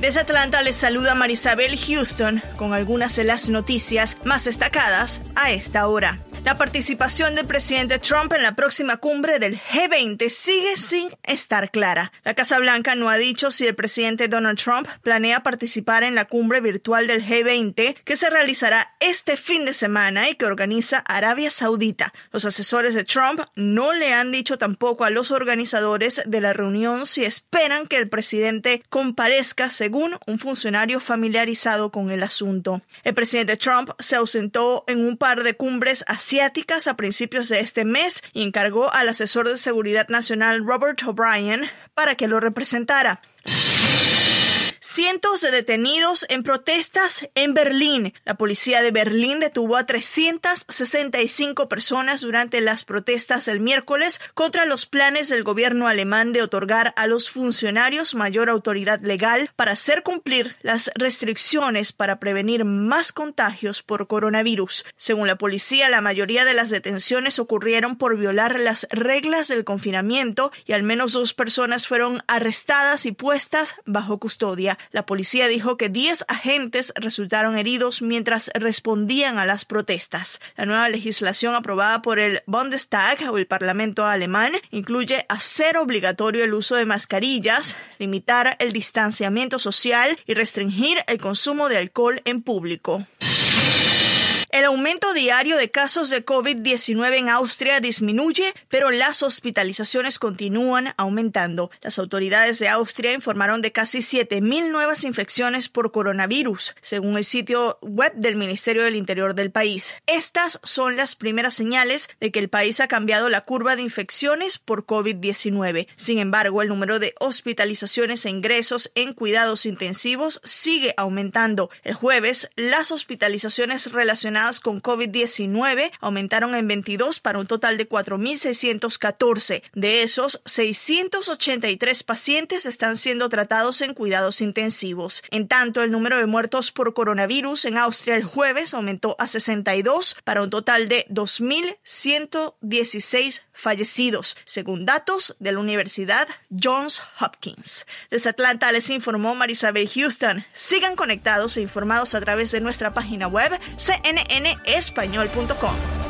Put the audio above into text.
Desde Atlanta les saluda Marisabel Houston con algunas de las noticias más destacadas a esta hora. La participación del presidente Trump en la próxima cumbre del G20 sigue sin estar clara. La Casa Blanca no ha dicho si el presidente Donald Trump planea participar en la cumbre virtual del G20 que se realizará este fin de semana y que organiza Arabia Saudita. Los asesores de Trump no le han dicho tampoco a los organizadores de la reunión si esperan que el presidente comparezca según un funcionario familiarizado con el asunto. El presidente Trump se ausentó en un par de cumbres así asiáticas a principios de este mes y encargó al asesor de seguridad nacional Robert O'Brien para que lo representara. Cientos de detenidos en protestas en Berlín. La policía de Berlín detuvo a 365 personas durante las protestas el miércoles contra los planes del gobierno alemán de otorgar a los funcionarios mayor autoridad legal para hacer cumplir las restricciones para prevenir más contagios por coronavirus. Según la policía, la mayoría de las detenciones ocurrieron por violar las reglas del confinamiento y al menos dos personas fueron arrestadas y puestas bajo custodia la policía dijo que 10 agentes resultaron heridos mientras respondían a las protestas. La nueva legislación aprobada por el Bundestag o el Parlamento alemán incluye hacer obligatorio el uso de mascarillas, limitar el distanciamiento social y restringir el consumo de alcohol en público. El aumento diario de casos de COVID-19 en Austria disminuye, pero las hospitalizaciones continúan aumentando. Las autoridades de Austria informaron de casi 7.000 nuevas infecciones por coronavirus, según el sitio web del Ministerio del Interior del país. Estas son las primeras señales de que el país ha cambiado la curva de infecciones por COVID-19. Sin embargo, el número de hospitalizaciones e ingresos en cuidados intensivos sigue aumentando. El jueves, las hospitalizaciones relacionadas con COVID-19 aumentaron en 22 para un total de 4.614. De esos, 683 pacientes están siendo tratados en cuidados intensivos. En tanto, el número de muertos por coronavirus en Austria el jueves aumentó a 62 para un total de 2.116 fallecidos, según datos de la Universidad Johns Hopkins. Desde Atlanta les informó Marisabel Houston. Sigan conectados e informados a través de nuestra página web CNN nespañol.com